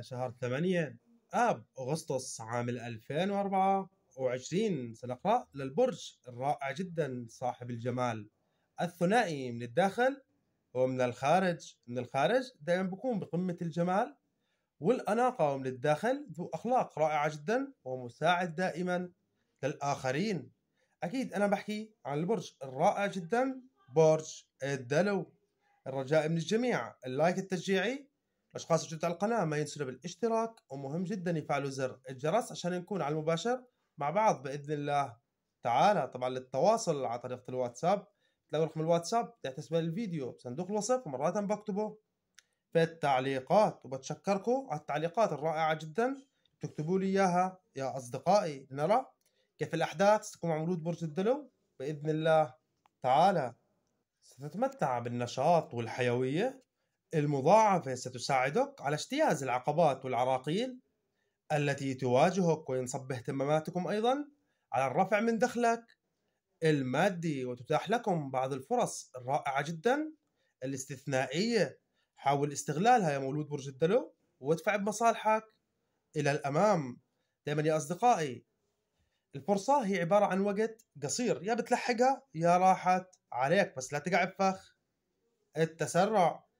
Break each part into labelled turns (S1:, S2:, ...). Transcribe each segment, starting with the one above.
S1: شهر 8 آب أغسطس عام 2024 سنقرأ للبرج الرائع جدا صاحب الجمال الثنائي من الداخل ومن الخارج من الخارج دائما بكون بقمة الجمال والأناقة من الداخل ذو أخلاق رائعة جدا ومساعد دائما للآخرين أكيد أنا بحكي عن البرج الرائع جدا برج الدلو الرجاء من الجميع اللايك التشجيعي الأشخاص الجدد على القناة ما ينسوا بالاشتراك ومهم جدا يفعلوا زر الجرس عشان نكون على المباشر مع بعض بإذن الله تعالى طبعا للتواصل على طريقة الواتساب تلاقوا رقم الواتساب تحت اسم الفيديو بصندوق الوصف ومرات بكتبه في التعليقات وبتشكركم على التعليقات الرائعة جدا تكتبوا لي إياها يا أصدقائي لنرى كيف الأحداث ستكون مع مولود برج الدلو بإذن الله تعالى ستتمتع بالنشاط والحيوية المضاعفة ستساعدك على اجتياز العقبات والعراقيل التي تواجهك وينصب اهتماماتكم أيضا على الرفع من دخلك المادي وتتاح لكم بعض الفرص الرائعة جدا الاستثنائية حاول استغلالها يا مولود برج الدلو وادفع بمصالحك إلى الأمام دائما يا أصدقائي الفرصة هي عبارة عن وقت قصير يا بتلحقها يا راحت عليك بس لا تقع بفخ التسرع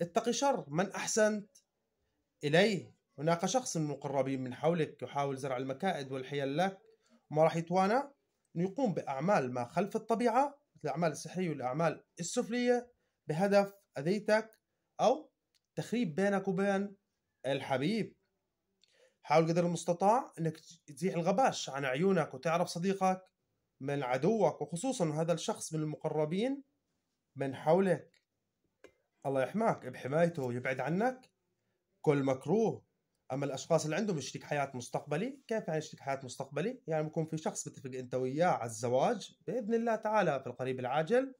S1: اتق شر من أحسنت إليه هناك شخص من المقربين من حولك يحاول زرع المكائد والحيل لك وما راح يتوانى انه يقوم بأعمال ما خلف الطبيعة مثل الأعمال السحرية والأعمال السفلية بهدف أذيتك أو تخريب بينك وبين الحبيب حاول قدر المستطاع أنك تزيح الغباش عن عيونك وتعرف صديقك من عدوك وخصوصا هذا الشخص من المقربين من حولك الله يحماك بحمايته ويبعد عنك كل مكروه اما الاشخاص اللي عندهم اشتك حياه مستقبلي كيف يعني اشتك حياه مستقبلي يعني بكون في شخص بتفق انت وياه على الزواج باذن الله تعالى في القريب العاجل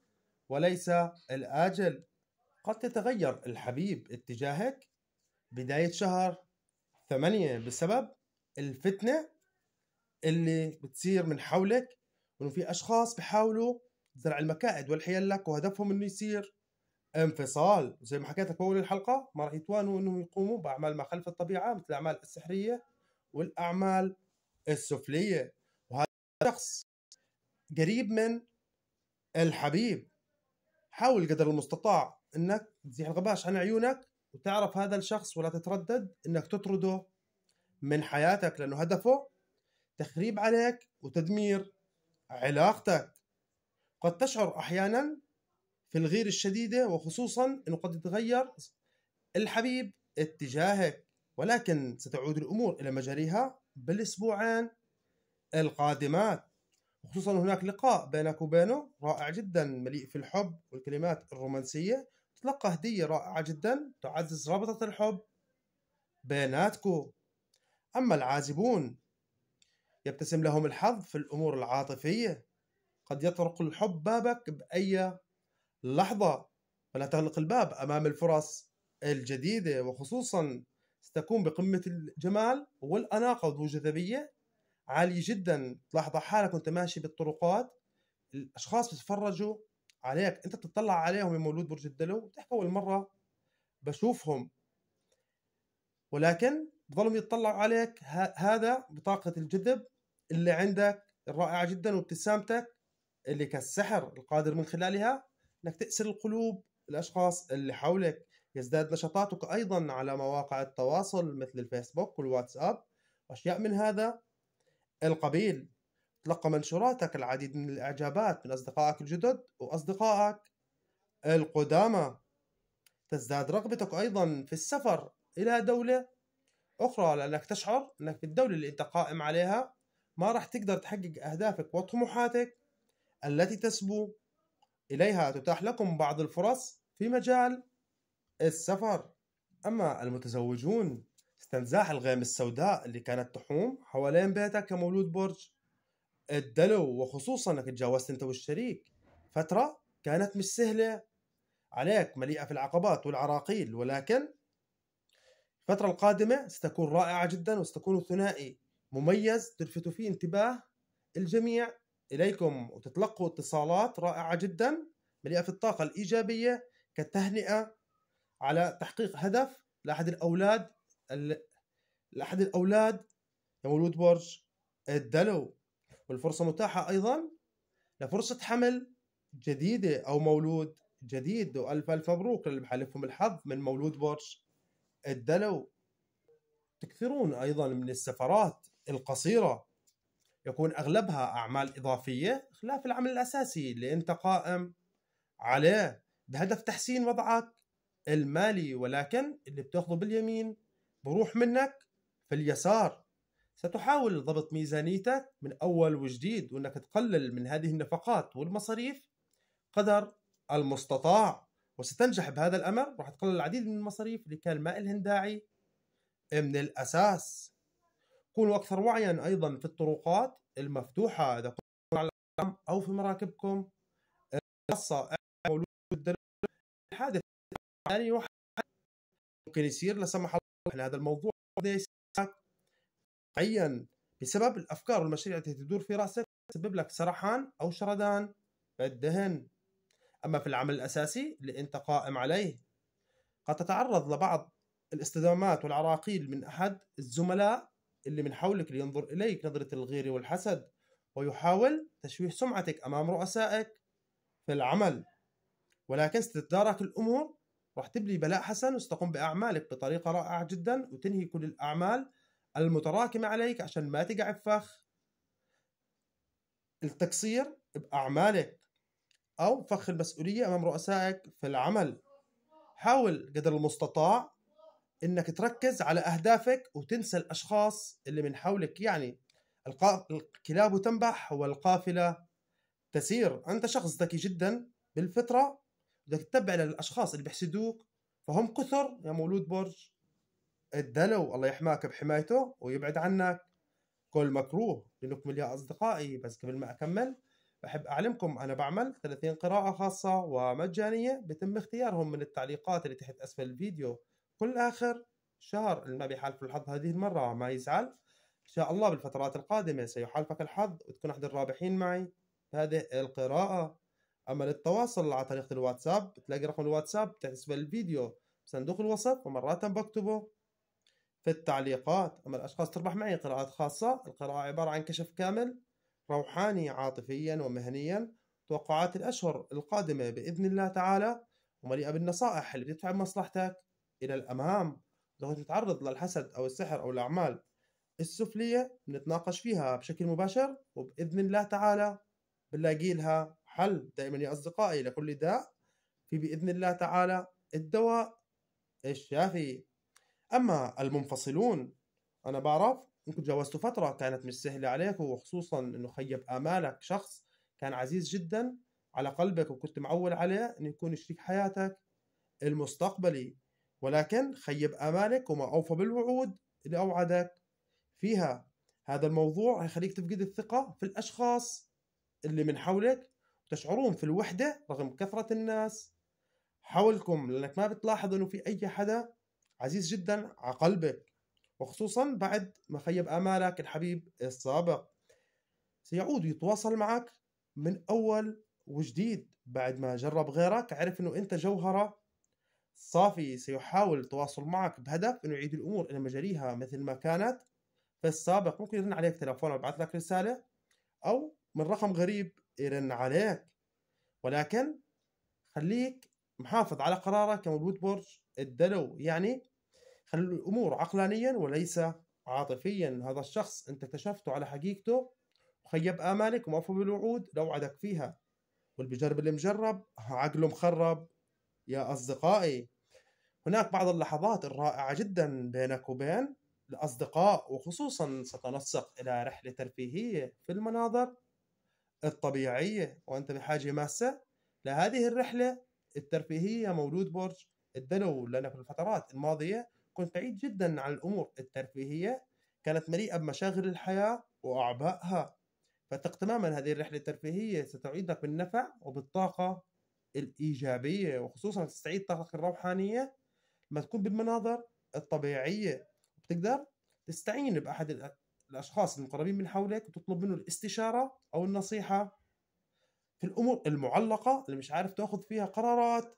S1: وليس الاجل قد تتغير الحبيب اتجاهك بدايه شهر ثمانية بسبب الفتنه اللي بتصير من حولك وانه في اشخاص بحاولوا زرع المكائد والحيل لك وهدفهم انه يصير انفصال زي ما حكيت لك اول الحلقه ما راح يتوانوا انهم يقوموا باعمال ما خلف الطبيعه مثل الاعمال السحريه والاعمال السفليه وهذا شخص قريب من الحبيب حاول قدر المستطاع انك تزيح الغباش عن عيونك وتعرف هذا الشخص ولا تتردد انك تطرده من حياتك لانه هدفه تخريب عليك وتدمير علاقتك قد تشعر احيانا في الغير الشديدة وخصوصا أنه قد يتغير الحبيب اتجاهك ولكن ستعود الأمور إلى مجاريها بالأسبوعين القادمات خصوصا هناك لقاء بينك وبينه رائع جدا مليء في الحب والكلمات الرومانسية تلقى هدية رائعة جدا تعزز رابطة الحب بيناتكو أما العازبون يبتسم لهم الحظ في الأمور العاطفية قد يطرق الحب بابك بأي لحظة ولا تغلق الباب أمام الفرص الجديدة وخصوصا ستكون بقمة الجمال والأناقة والجذبية عالية جدا تلاحظ حالك وانت ماشي بالطرقات الأشخاص بيتفرجوا عليك انت بتطلع عليهم يا مولود برج الدلو وتحكي أول مرة بشوفهم ولكن بضلهم يتطلعوا عليك هذا بطاقة الجذب اللي عندك الرائعة جدا وابتسامتك اللي كالسحر القادر من خلالها انك تأسر القلوب الاشخاص اللي حولك يزداد نشاطاتك ايضا على مواقع التواصل مثل الفيسبوك والواتساب واشياء من هذا القبيل تلقى منشوراتك العديد من الاعجابات من اصدقائك الجدد واصدقائك القدامى تزداد رغبتك ايضا في السفر الى دوله اخرى لانك تشعر انك في الدوله اللي انت قائم عليها ما راح تقدر تحقق اهدافك وطموحاتك التي تسبو إليها تتاح لكم بعض الفرص في مجال السفر أما المتزوجون استنزاح الغيم السوداء اللي كانت تحوم حوالين بيتك كمولود برج الدلو وخصوصا انك تجاوزت انت والشريك فترة كانت مش سهلة عليك مليئة في العقبات والعراقيل ولكن الفترة القادمة ستكون رائعة جدا وستكون ثنائي مميز تلفت فيه انتباه الجميع إليكم وتتلقوا اتصالات رائعة جدا مليئة الطاقة الإيجابية كتهنئة على تحقيق هدف لأحد الأولاد لأحد الأولاد مولود برج الدلو والفرصة متاحة أيضا لفرصة حمل جديدة أو مولود جديد وألف ألف مبروك للي بحلفهم الحظ من مولود برج الدلو تكثرون أيضا من السفرات القصيرة يكون أغلبها أعمال إضافية خلاف العمل الأساسي اللي أنت قائم عليه بهدف تحسين وضعك المالي ولكن اللي بتاخذه باليمين بروح منك في اليسار ستحاول ضبط ميزانيتك من أول وجديد وأنك تقلل من هذه النفقات والمصاريف قدر المستطاع وستنجح بهذا الأمر راح تقلل العديد من المصاريف اللي كان ما إلهن داعي من الأساس كونوا أكثر وعيا أيضا في الطرقات المفتوحة إذا كنتم على الأقدام أو في مراكبكم خاصة حادث ثاني واحد ممكن يصير لا سمح الله هذا الموضوع معين بسبب الافكار والمشاريع التي تدور في راسك تسبب لك سرحان او شردان بالدهن اما في العمل الاساسي اللي انت قائم عليه قد تتعرض لبعض الاصطدامات والعراقيل من احد الزملاء اللي من حولك لينظر إليك نظرة الغير والحسد ويحاول تشويه سمعتك أمام رؤسائك في العمل ولكن استدارك الأمور راح تبلي بلاء حسن وستقوم بأعمالك بطريقة رائعة جدا وتنهي كل الأعمال المتراكمة عليك عشان ما تقع بفخ التقصير بأعمالك أو فخ المسؤولية أمام رؤسائك في العمل حاول قدر المستطاع انك تركز على اهدافك وتنسى الاشخاص اللي من حولك يعني الكلاب تنبح والقافله تسير انت شخص ذكي جدا بالفطره بدك تتبع للاشخاص اللي بيحسدوك فهم كثر يا مولود برج الدلو الله يحماك بحمايته ويبعد عنك كل مكروه لنكمل يا اصدقائي بس قبل ما اكمل بحب اعلمكم انا بعمل 30 قراءه خاصه ومجانيه بيتم اختيارهم من التعليقات اللي تحت اسفل الفيديو كل آخر شهر اللي ما بيحالف الحظ هذه المرة ما يزعل إن شاء الله بالفترات القادمة سيحالفك الحظ وتكون أحد الرابحين معي هذه القراءة أما للتواصل على طريقة الواتساب بتلاقي رقم الواتساب تحت الفيديو بصندوق الوصف ومرات بكتبه في التعليقات أما الأشخاص تربح معي قراءات خاصة القراءة عبارة عن كشف كامل روحاني عاطفيا ومهنيا توقعات الأشهر القادمة بإذن الله تعالى ومليئة بالنصائح اللي بتدفع بمصلحتك إلى الأمام لو تتعرض للحسد أو السحر أو الأعمال السفلية نتناقش فيها بشكل مباشر وبإذن الله تعالى بنلاقي لها حل دائما يا أصدقائي لكل داء في بإذن الله تعالى الدواء الشافي أما المنفصلون أنا بعرف أنكم تجاوزتوا فترة كانت مش سهلة عليكم وخصوصا أنه خيب آمالك شخص كان عزيز جدا على قلبك وكنت معول عليه أنه يكون شريك حياتك المستقبلي ولكن خيب امالك وما اوفى بالوعود اللي اوعدك فيها هذا الموضوع هيخليك تفقد الثقه في الاشخاص اللي من حولك تشعرون في الوحده رغم كثره الناس حولكم لانك ما بتلاحظ انه في اي حدا عزيز جدا على قلبك وخصوصا بعد ما خيب امالك الحبيب السابق سيعود يتواصل معك من اول وجديد بعد ما جرب غيرك عرف انه انت جوهره صافي سيحاول التواصل معك بهدف انه يعيد الامور الى مجاريها مثل ما كانت في السابق ممكن يرن عليك تلفون او يبعث لك رساله او من رقم غريب يرن عليك ولكن خليك محافظ على قرارك كمولود برج الدلو يعني خلي الامور عقلانيا وليس عاطفيا هذا الشخص انت اكتشفته على حقيقته وخيب امالك وموفى بالوعود لو عدك فيها واللي بيجرب اللي مجرب عقله مخرب يا أصدقائي هناك بعض اللحظات الرائعة جدا بينك وبين الأصدقاء وخصوصا ستنسق إلى رحلة ترفيهية في المناظر الطبيعية وأنت بحاجة ماسة لهذه الرحلة الترفيهية مولود برج الدلو لأن في الفترات الماضية كنت بعيد جدا عن الأمور الترفيهية كانت مليئة بمشاغل الحياة وأعبائها فتقتماما هذه الرحلة الترفيهية ستعيدك بالنفع وبالطاقة الايجابيه وخصوصا تستعيد طاقتك الروحانيه لما تكون بالمناظر الطبيعيه بتقدر تستعين باحد الاشخاص المقربين من حولك وتطلب منه الاستشاره او النصيحه في الامور المعلقه اللي مش عارف تاخذ فيها قرارات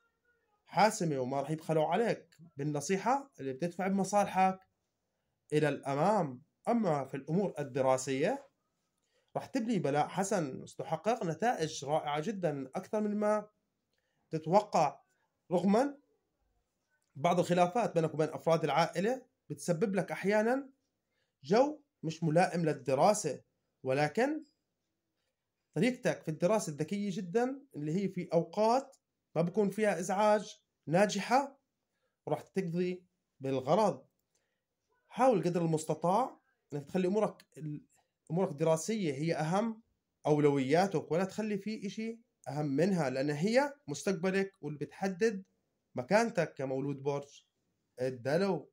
S1: حاسمه وما راح يبخلوا عليك بالنصيحه اللي بتدفع بمصالحك الى الامام اما في الامور الدراسيه راح تبني بلاء حسن وستحقق نتائج رائعه جدا اكثر من ما تتوقع رغما بعض الخلافات بينك وبين أفراد العائلة بتسبب لك أحيانا جو مش ملائم للدراسة ولكن طريقتك في الدراسة الذكية جدا اللي هي في أوقات ما بكون فيها إزعاج ناجحة وراح تقضي بالغرض حاول قدر المستطاع انك تخلي امورك امورك الدراسيه هي اهم اولوياتك ولا تخلي في إشي أهم منها لأن هي مستقبلك واللي بتحدد مكانتك كمولود برج الدلو